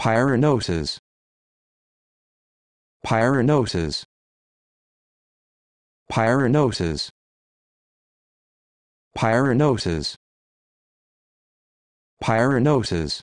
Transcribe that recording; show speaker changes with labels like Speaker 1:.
Speaker 1: Pyranoses. Pyranoses. Pyranoses. Pyranoses. Pyranoses.